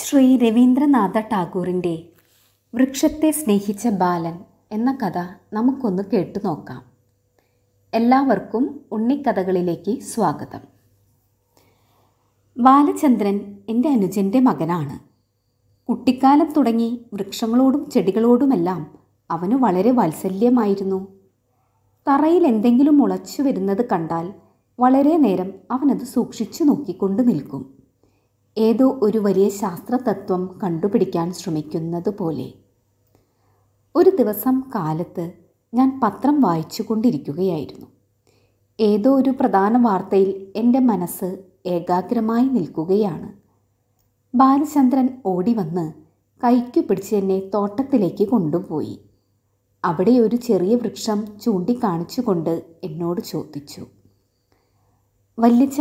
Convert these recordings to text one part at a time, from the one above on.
ശ്രീ രവീന്ദ്രനാഥ ടാഗോറിൻ്റെ വൃക്ഷത്തെ സ്നേഹിച്ച ബാലൻ എന്ന കഥ നമുക്കൊന്ന് കേട്ടു നോക്കാം എല്ലാവർക്കും ഉണ്ണിക്കഥകളിലേക്ക് സ്വാഗതം ബാലചന്ദ്രൻ എൻ്റെ അനുജൻ്റെ മകനാണ് കുട്ടിക്കാലം തുടങ്ങി വൃക്ഷങ്ങളോടും ചെടികളോടുമെല്ലാം അവന് വളരെ വാത്സല്യമായിരുന്നു തറയിൽ എന്തെങ്കിലും മുളച്ചു വരുന്നത് കണ്ടാൽ വളരെ നേരം അവനത് സൂക്ഷിച്ചു നോക്കിക്കൊണ്ട് നിൽക്കും ഏതോ ഒരു വലിയ ശാസ്ത്രതത്വം കണ്ടുപിടിക്കാൻ ശ്രമിക്കുന്നത് പോലെ ഒരു ദിവസം കാലത്ത് ഞാൻ പത്രം വായിച്ചു കൊണ്ടിരിക്കുകയായിരുന്നു ഏതോ ഒരു പ്രധാന വാർത്തയിൽ എൻ്റെ മനസ്സ് ഏകാഗ്രമായി നിൽക്കുകയാണ് ബാലചന്ദ്രൻ ഓടി വന്ന് കൈക്കു പിടിച്ച് എന്നെ തോട്ടത്തിലേക്ക് കൊണ്ടുപോയി അവിടെ ഒരു ചെറിയ വൃക്ഷം ചൂണ്ടിക്കാണിച്ചുകൊണ്ട് എന്നോട് ചോദിച്ചു വല്യച്ച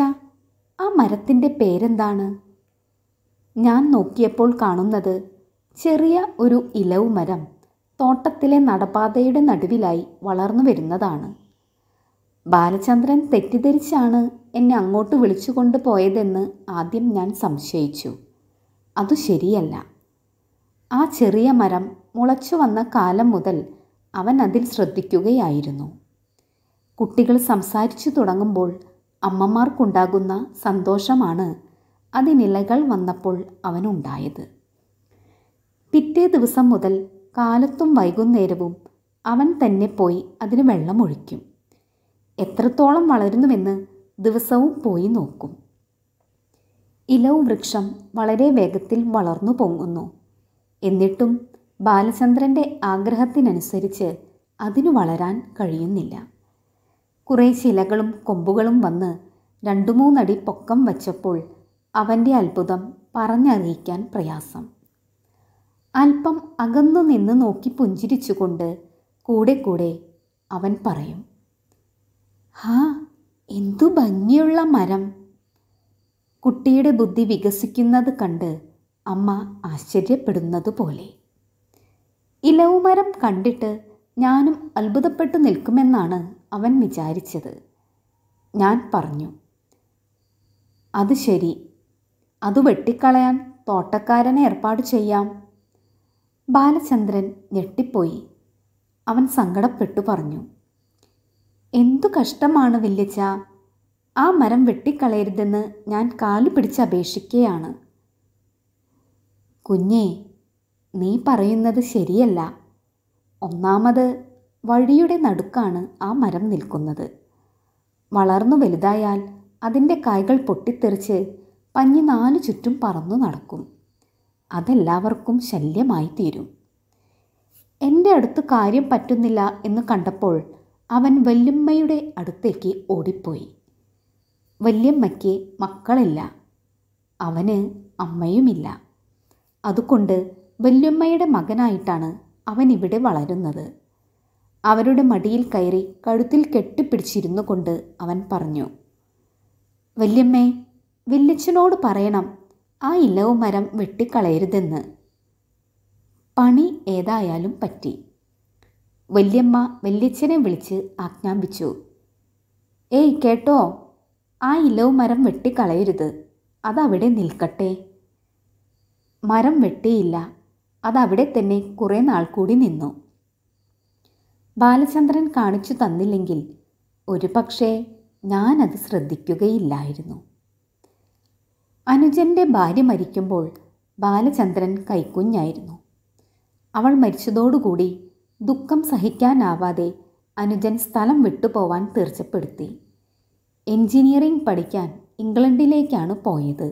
ആ മരത്തിൻ്റെ പേരെന്താണ് ഞാൻ നോക്കിയപ്പോൾ കാണുന്നത് ചെറിയ ഒരു ഇലവു മരം തോട്ടത്തിലെ നടപ്പാതയുടെ നടുവിലായി വളർന്നു വരുന്നതാണ് ബാലചന്ദ്രൻ തെറ്റിദ്ധരിച്ചാണ് എന്നെ അങ്ങോട്ട് വിളിച്ചു കൊണ്ടുപോയതെന്ന് ആദ്യം ഞാൻ സംശയിച്ചു അതു ശരിയല്ല ആ ചെറിയ മരം മുളച്ചു വന്ന കാലം മുതൽ അവൻ അതിൽ ശ്രദ്ധിക്കുകയായിരുന്നു കുട്ടികൾ സംസാരിച്ചു തുടങ്ങുമ്പോൾ അമ്മമാർക്കുണ്ടാകുന്ന സന്തോഷമാണ് അതിനിലകൾ വന്നപ്പോൾ അവനുണ്ടായത് പിറ്റേ ദിവസം മുതൽ കാലത്തും വൈകുന്നേരവും അവൻ തന്നെ പോയി അതിന് വെള്ളമൊഴിക്കും എത്രത്തോളം വളരുന്നുവെന്ന് ദിവസവും പോയി നോക്കും ഇലവ് വൃക്ഷം വളരെ വേഗത്തിൽ വളർന്നു പൊങ്ങുന്നു എന്നിട്ടും ബാലചന്ദ്രൻ്റെ ആഗ്രഹത്തിനനുസരിച്ച് അതിനു വളരാൻ കഴിയുന്നില്ല കുറേ ശിലകളും കൊമ്പുകളും വന്ന് രണ്ടു മൂന്നടി പൊക്കം വച്ചപ്പോൾ അവൻ്റെ അത്ഭുതം പറഞ്ഞറിയിക്കാൻ പ്രയാസം അല്പം അകന്നു നിന്ന് നോക്കി പുഞ്ചിരിച്ചുകൊണ്ട് കൂടെ കൂടെ അവൻ പറയും ഹാ എന്തു ഭംഗിയുള്ള മരം കുട്ടിയുടെ ബുദ്ധി വികസിക്കുന്നത് കണ്ട് അമ്മ ആശ്ചര്യപ്പെടുന്നത് പോലെ ഇലവുമരം കണ്ടിട്ട് ഞാനും അത്ഭുതപ്പെട്ടു നിൽക്കുമെന്നാണ് അവൻ വിചാരിച്ചത് ഞാൻ പറഞ്ഞു അത് ശരി അത് വെട്ടിക്കളയാൻ തോട്ടക്കാരനെ ഏർപ്പാട് ചെയ്യാം ബാലചന്ദ്രൻ ഞെട്ടിപ്പോയി അവൻ സങ്കടപ്പെട്ടു പറഞ്ഞു എന്തു കഷ്ടമാണ് വില്ലച്ച ആ മരം വെട്ടിക്കളയരുതെന്ന് ഞാൻ കാലു പിടിച്ച് അപേക്ഷിക്കുകയാണ് കുഞ്ഞേ നീ പറയുന്നത് ശരിയല്ല ഒന്നാമത് വഴിയുടെ നടുക്കാണ് ആ മരം നിൽക്കുന്നത് വളർന്നു വലുതായാൽ അതിൻ്റെ കായ്കൾ പൊട്ടിത്തെറിച്ച് പഞ്ഞി നാലു ചുറ്റും പറന്നു നടക്കും അതെല്ലാവർക്കും ശല്യമായി തീരും എൻ്റെ അടുത്ത് കാര്യം പറ്റുന്നില്ല എന്ന് കണ്ടപ്പോൾ അവൻ വല്യമ്മയുടെ അടുത്തേക്ക് ഓടിപ്പോയി വല്യമ്മയ്ക്ക് മക്കളില്ല അവന് അമ്മയുമില്ല അതുകൊണ്ട് വല്യമ്മയുടെ മകനായിട്ടാണ് അവൻ ഇവിടെ വളരുന്നത് അവരുടെ മടിയിൽ കയറി കഴുത്തിൽ കെട്ടിപ്പിടിച്ചിരുന്നു കൊണ്ട് അവൻ പറഞ്ഞു വല്യമ്മേ വില്ലച്ചനോട് പറയണം ആ ഇലവ് മരം വെട്ടിക്കളയരുതെന്ന് പണി ഏതായാലും പറ്റി വല്യമ്മ വല്യച്ഛനെ വിളിച്ച് ആജ്ഞാപിച്ചു ഏയ് കേട്ടോ ആ ഇലവ് മരം വെട്ടിക്കളയരുത് അതവിടെ നിൽക്കട്ടെ മരം വെട്ടിയില്ല അതവിടെ തന്നെ കുറേ നാൾ കൂടി നിന്നു ബാലചന്ദ്രൻ കാണിച്ചു തന്നില്ലെങ്കിൽ ഒരു പക്ഷേ ഞാനത് ശ്രദ്ധിക്കുകയില്ലായിരുന്നു അനുജൻ്റെ ഭാര്യ മരിക്കുമ്പോൾ ബാലചന്ദ്രൻ കൈക്കുഞ്ഞായിരുന്നു അവൾ മരിച്ചതോടുകൂടി ദുഃഖം സഹിക്കാനാവാതെ അനുജൻ സ്ഥലം വിട്ടുപോവാൻ തീർച്ചപ്പെടുത്തി എൻജിനീയറിംഗ് പഠിക്കാൻ ഇംഗ്ലണ്ടിലേക്കാണ് പോയത്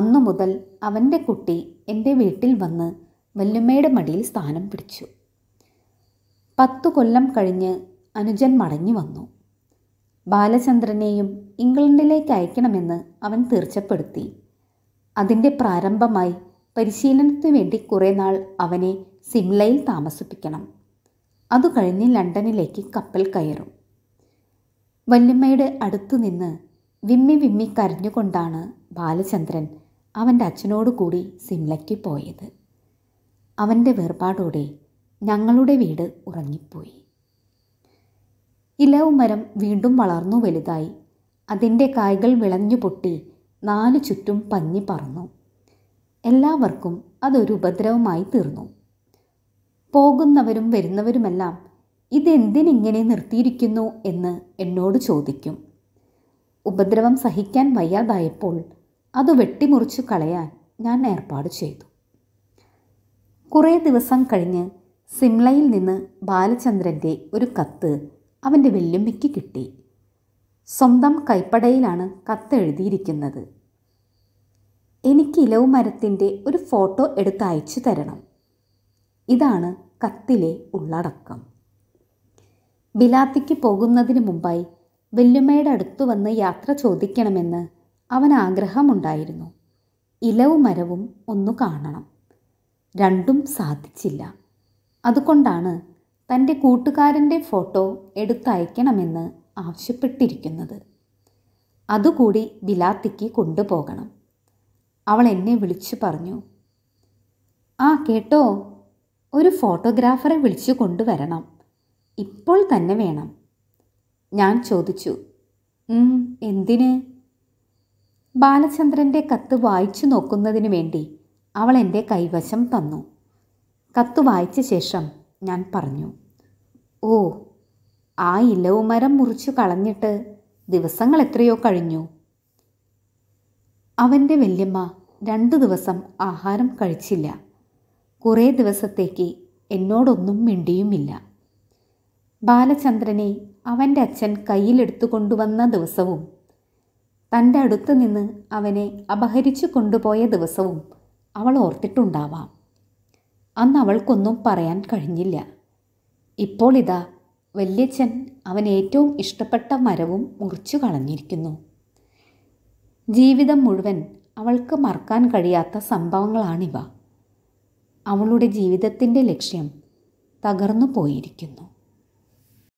അന്നു മുതൽ അവൻ്റെ കുട്ടി എൻ്റെ വീട്ടിൽ വന്ന് വല്ലുമ്മയുടെ മടിയിൽ സ്ഥാനം പിടിച്ചു പത്തു കൊല്ലം കഴിഞ്ഞ് അനുജൻ മടങ്ങി വന്നു ബാലചന്ദ്രനെയും ഇംഗ്ലണ്ടിലേക്ക് അയക്കണമെന്ന് അവൻ തീർച്ചപ്പെടുത്തി അതിൻ്റെ പ്രാരംഭമായി പരിശീലനത്തിനു വേണ്ടി കുറേ നാൾ അവനെ സിംലയിൽ താമസിപ്പിക്കണം അതു കഴിഞ്ഞ് ലണ്ടനിലേക്ക് കപ്പൽ കയറും വല്യമ്മയുടെ അടുത്തു നിന്ന് വിമ്മി വിമ്മി കരഞ്ഞുകൊണ്ടാണ് ബാലചന്ദ്രൻ അവൻ്റെ അച്ഛനോട് കൂടി സിംലയ്ക്ക് പോയത് അവൻ്റെ വേർപാടോടെ ഞങ്ങളുടെ വീട് ഉറങ്ങിപ്പോയി ഇലവ് മരം വീണ്ടും വളർന്നു വലുതായി അതിൻ്റെ കായ്കൾ വിളഞ്ഞു പൊട്ടി നാല് ചുറ്റും പഞ്ഞി പറന്നു എല്ലാവർക്കും അതൊരു ഉപദ്രവമായി തീർന്നു പോകുന്നവരും വരുന്നവരുമെല്ലാം ഇതെന്തിനിങ്ങനെ നിർത്തിയിരിക്കുന്നു എന്ന് എന്നോട് ചോദിക്കും ഉപദ്രവം സഹിക്കാൻ വയ്യാതായപ്പോൾ അത് വെട്ടിമുറിച്ചു കളയാൻ ഞാൻ ഏർപ്പാട് ചെയ്തു കുറേ ദിവസം കഴിഞ്ഞ് സിംലയിൽ നിന്ന് ബാലചന്ദ്രൻ്റെ ഒരു കത്ത് അവൻ്റെ വല്യമ്മയ്ക്ക് കിട്ടി സ്വന്തം കൈപ്പടയിലാണ് കത്തെഴുതിയിരിക്കുന്നത് എനിക്ക് ഇലവ് മരത്തിൻ്റെ ഒരു ഫോട്ടോ എടുത്ത് അയച്ചു തരണം ഇതാണ് കത്തിലെ ഉള്ളടക്കം ബിലാത്തിക്ക് പോകുന്നതിന് മുമ്പായി വെല്ലുമ്മയുടെ അടുത്തു വന്ന് യാത്ര ചോദിക്കണമെന്ന് അവൻ ആഗ്രഹമുണ്ടായിരുന്നു ഇലവ് മരവും ഒന്നു കാണണം രണ്ടും സാധിച്ചില്ല അതുകൊണ്ടാണ് തൻ്റെ കൂട്ടുകാരൻ്റെ ഫോട്ടോ എടുത്തയക്കണമെന്ന് ആവശ്യപ്പെട്ടിരിക്കുന്നത് അതുകൂടി ബിലാത്തിക്ക് കൊണ്ടുപോകണം അവൾ എന്നെ വിളിച്ചു പറഞ്ഞു ആ കേട്ടോ ഒരു ഫോട്ടോഗ്രാഫറെ വിളിച്ചു കൊണ്ടുവരണം ഇപ്പോൾ തന്നെ വേണം ഞാൻ ചോദിച്ചു എന്തിന് ബാലചന്ദ്രൻ്റെ കത്ത് വായിച്ചു നോക്കുന്നതിന് വേണ്ടി അവൾ എൻ്റെ കൈവശം തന്നു കത്ത് വായിച്ച ശേഷം ഞാൻ പറഞ്ഞു ഓ ആ ഇലവും മരം മുറിച്ചു കളഞ്ഞിട്ട് ദിവസങ്ങൾ എത്രയോ കഴിഞ്ഞു അവൻ്റെ വല്യമ്മ രണ്ട് ദിവസം ആഹാരം കഴിച്ചില്ല കുറേ ദിവസത്തേക്ക് എന്നോടൊന്നും മിണ്ടിയുമില്ല ബാലചന്ദ്രനെ അവൻ്റെ അച്ഛൻ കയ്യിലെടുത്തു കൊണ്ടുവന്ന ദിവസവും തൻ്റെ അടുത്ത് നിന്ന് അവനെ അപഹരിച്ചു കൊണ്ടുപോയ ദിവസവും അവൾ ഓർത്തിട്ടുണ്ടാവാം അന്ന് അവൾക്കൊന്നും പറയാൻ കഴിഞ്ഞില്ല ഇപ്പോൾ ഇതാ വല്യച്ഛൻ അവൻ ഏറ്റവും ഇഷ്ടപ്പെട്ട മരവും മുറിച്ചു കളഞ്ഞിരിക്കുന്നു ജീവിതം മുഴുവൻ അവൾക്ക് മറക്കാൻ കഴിയാത്ത സംഭവങ്ങളാണിവ അവളുടെ ജീവിതത്തിൻ്റെ ലക്ഷ്യം തകർന്നു പോയിരിക്കുന്നു